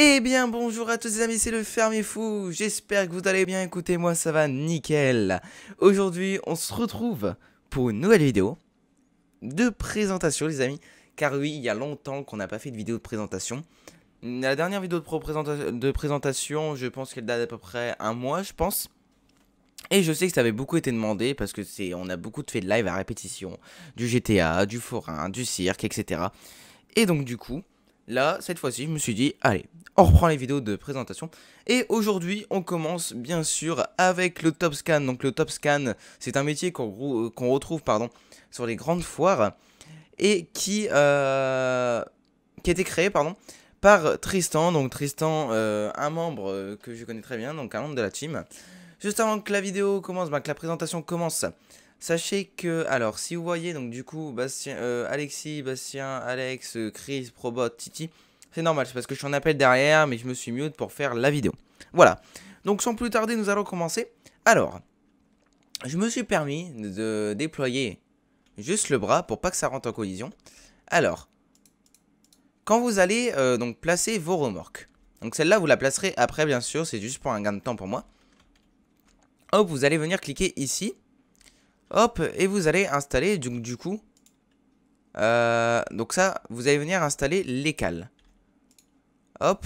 Eh bien bonjour à tous les amis, c'est le fermier fou, j'espère que vous allez bien, écoutez-moi, ça va nickel. Aujourd'hui on se retrouve pour une nouvelle vidéo de présentation les amis, car oui, il y a longtemps qu'on n'a pas fait de vidéo de présentation. La dernière vidéo de, présentation, je pense qu'elle date à peu près un mois, je pense. Et je sais que ça avait beaucoup été demandé parce que c'est, on a beaucoup de fait de live à répétition, du GTA, du forain, du cirque, etc. Et donc du coup, là, cette fois-ci, je me suis dit, allez, on reprend les vidéos de présentation. Et aujourd'hui, on commence bien sûr avec le top scan. Donc le top scan, c'est un métier qu'on, retrouve pardon, sur les grandes foires et qui, euh, qui a été créé pardon, par Tristan. Donc Tristan, euh, un membre euh, que je connais très bien, donc un membre de la team. Juste avant que la vidéo commence, ben, que la présentation commence, sachez que, alors, si vous voyez, donc du coup, Bastien, euh, Alexis, Bastien, Alex, Chris, Probot, Titi, c'est normal, c'est parce que je suis en appel derrière, mais je me suis mute pour faire la vidéo. Voilà. Donc sans plus tarder, nous allons commencer. Alors, je me suis permis de déployer juste le bras pour pas que ça rentre en collision. Alors, quand vous allez euh, donc placer vos remorques, donc celle-là vous la placerez après bien sûr, c'est juste pour un gain de temps pour moi. Hop, vous allez venir cliquer ici. Hop, et vous allez installer, donc du coup, euh, donc ça, vous allez venir installer les cales. Hop,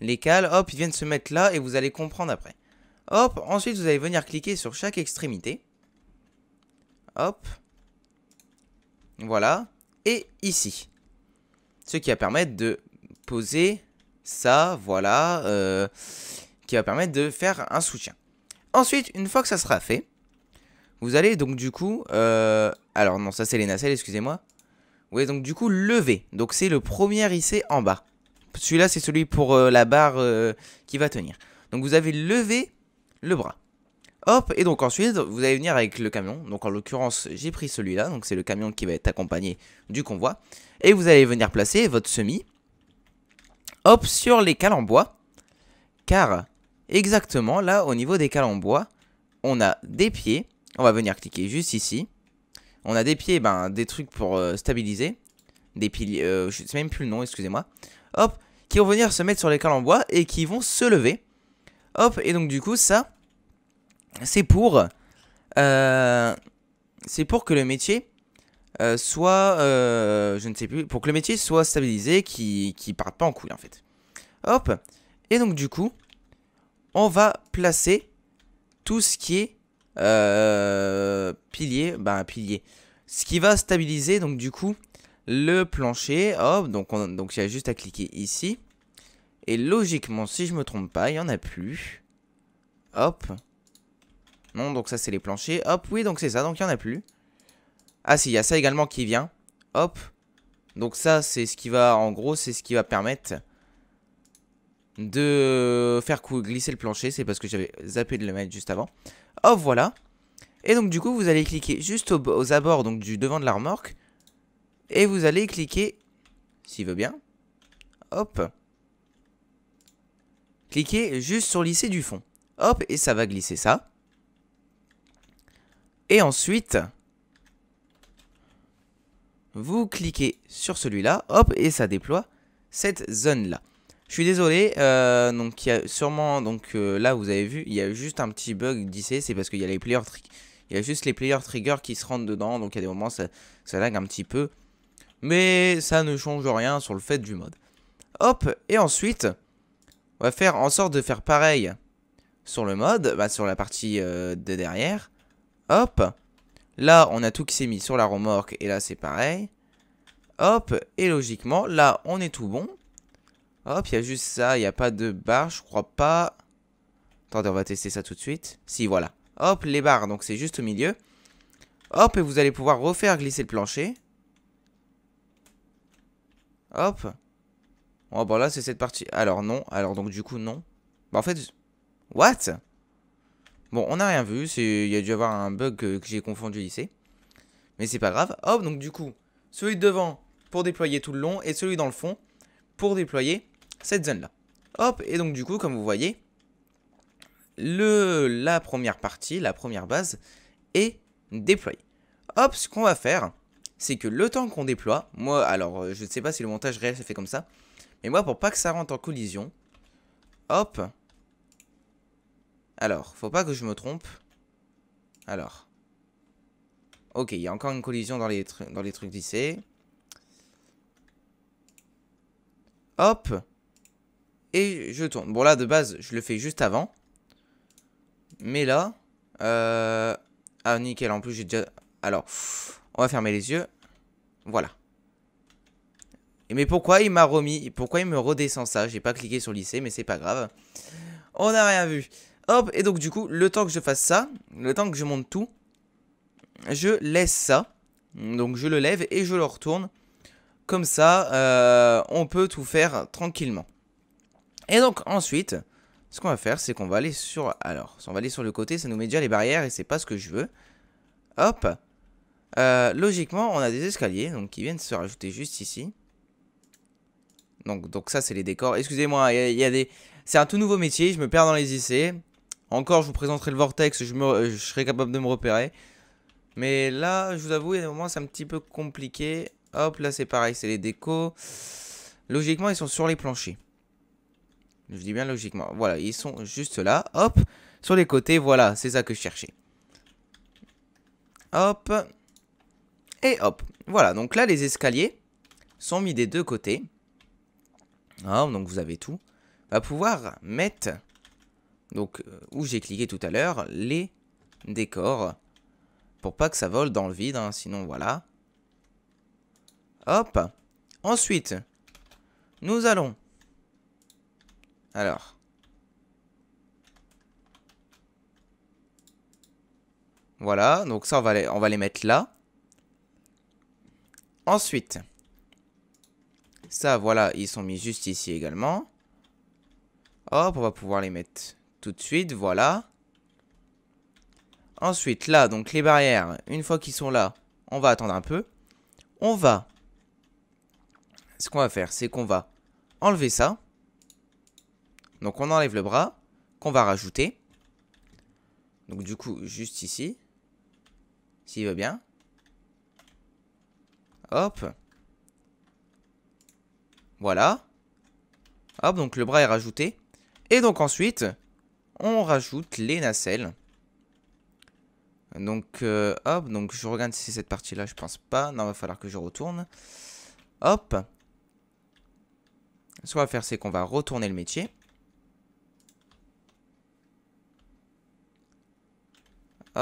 les cales, hop, ils viennent se mettre là et vous allez comprendre après. Hop, ensuite vous allez venir cliquer sur chaque extrémité. Hop, voilà, et ici. Ce qui va permettre de poser ça, voilà, euh, qui va permettre de faire un soutien. Ensuite, une fois que ça sera fait, vous allez donc du coup... Euh, alors non, ça c'est les nacelles, excusez-moi. Vous donc du coup lever. Donc c'est le premier ici en bas. Celui-là, c'est celui pour euh, la barre euh, qui va tenir. Donc vous avez levé le bras. Hop, et donc ensuite, vous allez venir avec le camion. Donc en l'occurrence, j'ai pris celui-là. Donc c'est le camion qui va être accompagné du convoi. Et vous allez venir placer votre semi. Hop, sur les cales en bois. Car Exactement, là, au niveau des cales en bois, on a des pieds. On va venir cliquer juste ici. On a des pieds, ben, des trucs pour euh, stabiliser. Des piliers, euh, je sais même plus le nom, excusez-moi. Hop, qui vont venir se mettre sur les cales en bois et qui vont se lever. Hop, et donc du coup, ça, c'est pour... Euh, c'est pour que le métier euh, soit... je ne sais plus. Pour que le métier soit stabilisé, qui ne parte pas en couille en fait. Hop. Et donc du coup, on va placer tout ce qui est euh, pilier, ben pilier. Ce qui va stabiliser donc du coup le plancher. Hop, donc donc il y a juste à cliquer ici. Et logiquement, si je me trompe pas, il n'y en a plus. Hop. Non, donc ça c'est les planchers. Hop, oui, donc c'est ça, donc il n'y en a plus. Ah si, il y a ça également qui vient. Hop. Donc ça c'est ce qui va en gros, c'est ce qui va permettre de euh, faire glisser le plancher. C'est parce que j'avais zappé de le mettre juste avant. Hop, oh, voilà. Et donc du coup, vous allez cliquer juste aux, abords donc du devant de la remorque. Et vous allez cliquer, s'il veut bien, hop. Cliquez juste sur lisser du fond. Hop, et ça va glisser ça. Et ensuite, vous cliquez sur celui-là, hop, et ça déploie cette zone-là. Je suis désolé, euh, donc il y a sûrement, donc euh, là vous avez vu, il y a juste un petit bug d'IC, c'est parce qu'il y a les player il y juste les player triggers qui se rentrent dedans, donc il y a des moments ça, ça lag un petit peu. Mais ça ne change rien sur le fait du mode. Hop, et ensuite, on va faire en sorte de faire pareil sur le mode, bah, sur la partie euh, de derrière. Hop, là on a tout qui s'est mis sur la remorque, et là c'est pareil. Hop, et logiquement, là on est tout bon. Hop, il y a juste ça. Il n'y a pas de barre, je crois pas. Attendez, on va tester ça tout de suite. Si, voilà. Hop, les barres. Donc, c'est juste au milieu. Hop, et vous allez pouvoir refaire glisser le plancher. Hop. Oh, bah là, c'est cette partie. Alors, non. Alors, donc, du coup, non. Bah, en fait... What Bon, on n'a rien vu. Il y a dû avoir un bug que, j'ai confondu ici Mais c'est pas grave. Hop, donc, du coup, celui devant pour déployer tout le long et celui dans le fond pour déployer cette zone-là. Hop, et donc du coup, comme vous voyez, le, la première partie, la première base est déployée. Hop, ce qu'on va faire, c'est que le temps qu'on déploie, moi, alors euh, je ne sais pas si le montage réel se fait comme ça, mais moi, pour pas que ça rentre en collision, hop, alors, faut pas que je me trompe, alors, ok, il y a encore une collision dans les, dans les trucs d'ici, hop, et je tourne. Bon là de base je le fais juste avant. Mais là... Euh... Ah nickel en plus j'ai déjà... Alors on va fermer les yeux. Voilà. mais pourquoi il m'a remis Pourquoi il me redescend ça J'ai pas cliqué sur lycée mais c'est pas grave. On n'a rien vu. Hop et donc du coup le temps que je fasse ça, le temps que je monte tout, je laisse ça. Donc je le lève et je le retourne. Comme ça, euh, on peut tout faire tranquillement. Et donc ensuite, ce qu'on va faire, c'est qu'on va aller sur... Alors, si on va aller sur le côté, ça nous met déjà les barrières et c'est pas ce que je veux. Hop euh, Logiquement, on a des escaliers donc qui viennent se rajouter juste ici. Donc, donc ça, c'est les décors. Excusez-moi, il y, a des... C'est un tout nouveau métier, je me perds dans les essais. Encore, je vous présenterai le vortex, je, je serai capable de me repérer. Mais là, je vous avoue, il y a des moments, c'est un petit peu compliqué. Hop, là, c'est pareil, c'est les décos. Logiquement, ils sont sur les planchers. Je dis bien logiquement. Voilà, ils sont juste là. Hop, sur les côtés, voilà, c'est ça que je cherchais. Hop. Et hop. Voilà, donc là, les escaliers sont mis des deux côtés. Hop, ah, donc vous avez tout. On va pouvoir mettre, donc euh, où j'ai cliqué tout à l'heure, les décors. Pour pas que ça vole dans le vide, hein, sinon voilà. Hop. Ensuite, nous allons alors. Voilà, donc ça on va les, on va les mettre là. Ensuite, ça voilà, ils sont mis juste ici également. Hop, on va pouvoir les mettre tout de suite, voilà. Ensuite, là, donc les barrières, une fois qu'ils sont là, on va attendre un peu. On va... Ce qu'on va faire, c'est qu'on va enlever ça. Donc on enlève le bras qu'on va rajouter. Donc du coup, juste ici. S'il veut bien. Hop. Voilà. Hop, donc le bras est rajouté. Et donc ensuite, on rajoute les nacelles. Donc, euh, hop, donc je regarde si c'est cette partie-là, je pense pas. Non, va falloir que je retourne. Hop. Ce qu'on va faire, c'est qu'on va retourner le métier.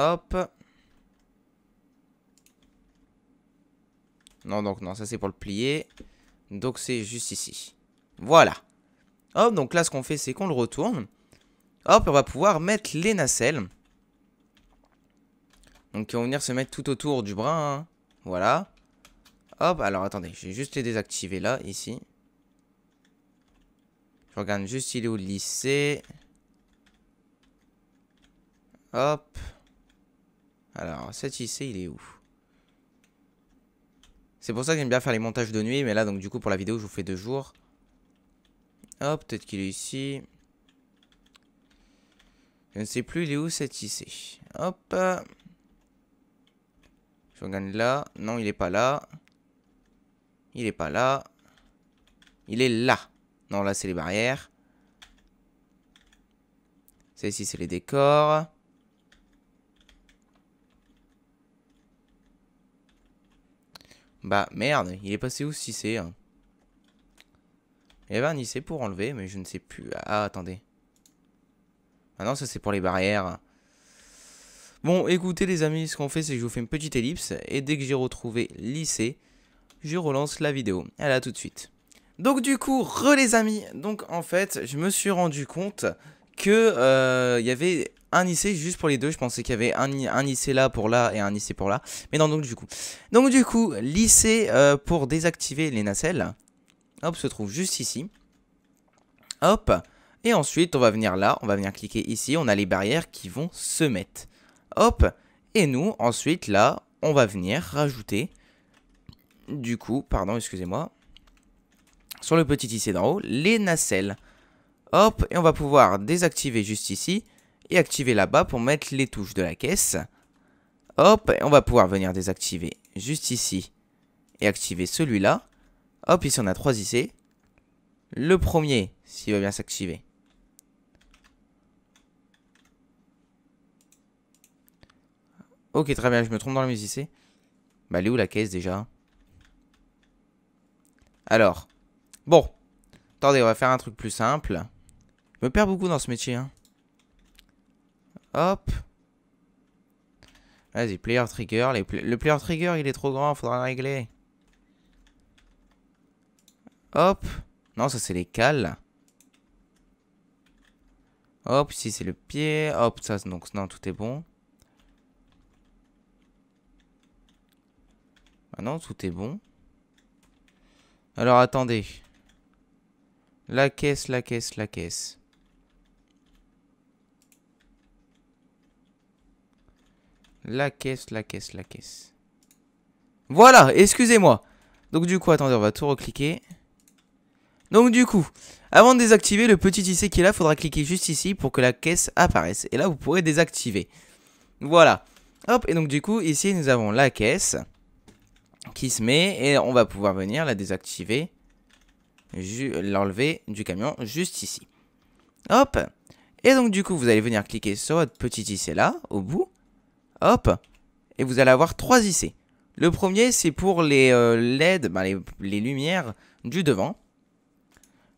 Hop. Non, donc non, ça c'est pour le plier. Donc c'est juste ici. Voilà. Hop, donc là ce qu'on fait c'est qu'on le retourne. Hop, on va pouvoir mettre les nacelles. Donc qui vont venir se mettre tout autour du bras. Hein. Voilà. Hop, alors attendez, je vais juste les désactiver là, ici. Je regarde juste s'il est au lycée. Hop. Alors, cet IC, il est où C'est pour ça que j'aime bien faire les montages de nuit, mais là, donc du coup, pour la vidéo, je vous fais deux jours. Hop, peut-être qu'il est ici. Je ne sais plus, il est où cet IC Hop. Je regarde là. Non, il est pas là. Il est pas là. Il est là. Non, là, c'est les barrières. C'est ici c'est les décors. Bah merde, il est passé où ce c'est. Eh ben, Il y un pour enlever, mais je ne sais plus. Ah, ah, attendez. Ah non, ça c'est pour les barrières. Bon, écoutez les amis, ce qu'on fait, c'est que je vous fais une petite ellipse. Et dès que j'ai retrouvé lycée, je relance la vidéo. Elle a tout de suite. Donc du coup, re les amis, donc en fait, je me suis rendu compte que euh, il y avait un IC juste pour les deux. Je pensais qu'il y avait un, là pour là et un IC pour là. Mais non, donc du coup. Donc du coup, l'IC euh, pour désactiver les nacelles, hop, se trouve juste ici. Hop. Et ensuite, on va venir là, on va venir cliquer ici. On a les barrières qui vont se mettre. Hop. Et nous, ensuite, là, on va venir rajouter, du coup, pardon, excusez-moi, sur le petit lycée d'en haut, les nacelles. Hop, et on va pouvoir désactiver juste ici et activer là-bas pour mettre les touches de la caisse. Hop, on va pouvoir venir désactiver juste ici et activer celui-là. Hop, ici on a trois IC. Le premier, s'il veut bien s'activer. Ok, très bien, je me trompe dans la IC. Bah, elle est où la caisse déjà Alors, bon. Attendez, on va faire un truc plus simple. Je me perds beaucoup dans ce métier. Hein. Hop. Vas-y, player trigger. le player trigger, il est trop grand, faudra le régler. Hop. Non, ça c'est les cales. Hop, si c'est le pied. Hop, ça, donc non, tout est bon. Ah non, tout est bon. Alors attendez. La caisse, la caisse, la caisse. La caisse, la caisse, la caisse. Voilà, excusez-moi. Donc du coup, attendez, on va tout recliquer. Donc du coup, avant de désactiver le petit IC qui est là, il faudra cliquer juste ici pour que la caisse apparaisse. Et là, vous pourrez désactiver. Voilà. Hop, et donc du coup, ici, nous avons la caisse qui se met et on va pouvoir venir la désactiver, l'enlever du camion juste ici. Hop, et donc du coup, vous allez venir cliquer sur votre petit IC là, au bout hop, et vous allez avoir 3 IC. Le premier, c'est pour les euh, LED, ben, les, les lumières du devant.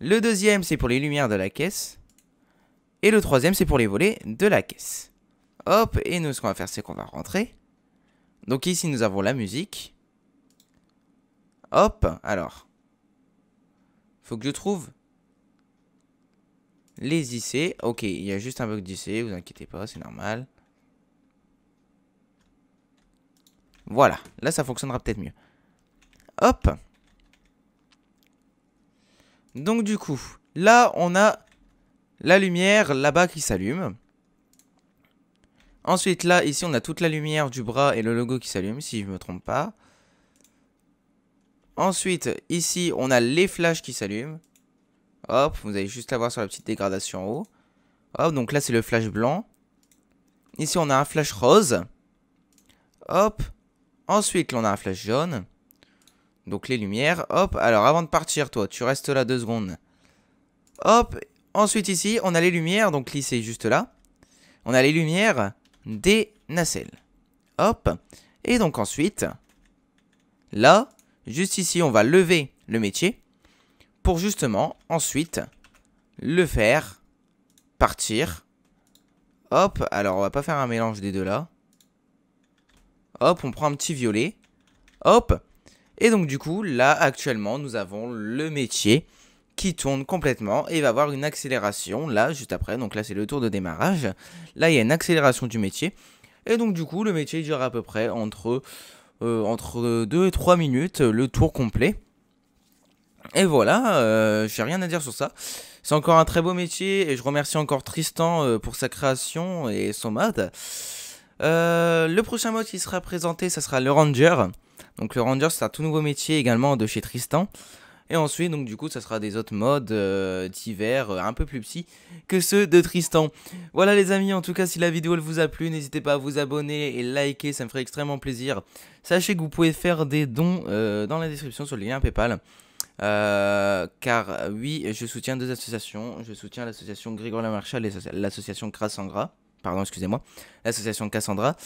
Le deuxième, c'est pour les lumières de la caisse. Et le troisième, c'est pour les volets de la caisse. Hop, et nous, ce qu'on va faire, c'est qu'on va rentrer. Donc ici, nous avons la musique. Hop, alors. Faut que je trouve les IC. Ok, il y a juste un bug d'IC, vous inquiétez pas, c'est normal. Voilà, là ça fonctionnera peut-être mieux. Hop. Donc du coup, là on a la lumière là-bas qui s'allume. Ensuite là, ici on a toute la lumière du bras et le logo qui s'allume, si je ne me trompe pas. Ensuite, ici on a les flashs qui s'allument. Hop, vous allez juste la voir sur la petite dégradation en haut. Hop, donc là c'est le flash blanc. Ici on a un flash rose. Hop, Ensuite, là, on a un flash jaune. Donc les lumières. Hop, alors avant de partir, toi, tu restes là deux secondes. Hop, ensuite ici, on a les lumières. Donc lycée juste là. On a les lumières des nacelles. Hop. Et donc ensuite, là, juste ici, on va lever le métier. Pour justement, ensuite, le faire partir. Hop, alors on va pas faire un mélange des deux là. Hop, on prend un petit violet. Hop. Et donc du coup, là, actuellement, nous avons le métier qui tourne complètement et va avoir une accélération là juste après. Donc là c'est le tour de démarrage. Là il y a une accélération du métier. Et donc du coup le métier dure à peu près entre, euh, entre 2 et 3 minutes le tour complet. Et voilà, euh, j'ai rien à dire sur ça. C'est encore un très beau métier et je remercie encore Tristan euh, pour sa création et son mode. Euh, le prochain mode qui sera présenté, ça sera le Ranger. Donc le Ranger, c'est un tout nouveau métier également de chez Tristan. Et ensuite, donc du coup, ça sera des autres modes d'hiver, euh, divers, euh, un peu plus petits que ceux de Tristan. Voilà les amis, en tout cas, si la vidéo elle vous a plu, n'hésitez pas à vous abonner et liker, ça me ferait extrêmement plaisir. Sachez que vous pouvez faire des dons dans la description sur le lien Paypal. car oui, je soutiens deux associations. Je soutiens l'association Grégoire Lamarchal et l'association Crassangras pardon, excusez-moi, l'association Cassandra.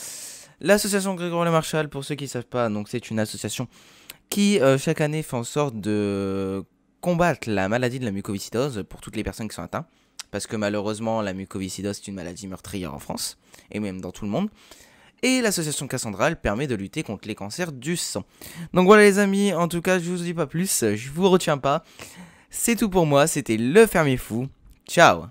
L'association Grégoire Le Marchal, pour ceux qui ne savent pas, donc c'est une association qui euh, chaque année fait en sorte de combattre la maladie de la mucoviscidose pour toutes les personnes qui sont atteintes. Parce que malheureusement, la mucoviscidose est une maladie meurtrière en France, et même dans tout le monde. Et l'association Cassandra, elle permet de lutter contre les cancers du sang. Donc voilà les amis, en tout cas, je vous dis pas plus, je vous retiens pas. C'est tout pour moi, c'était le fermier fou. Ciao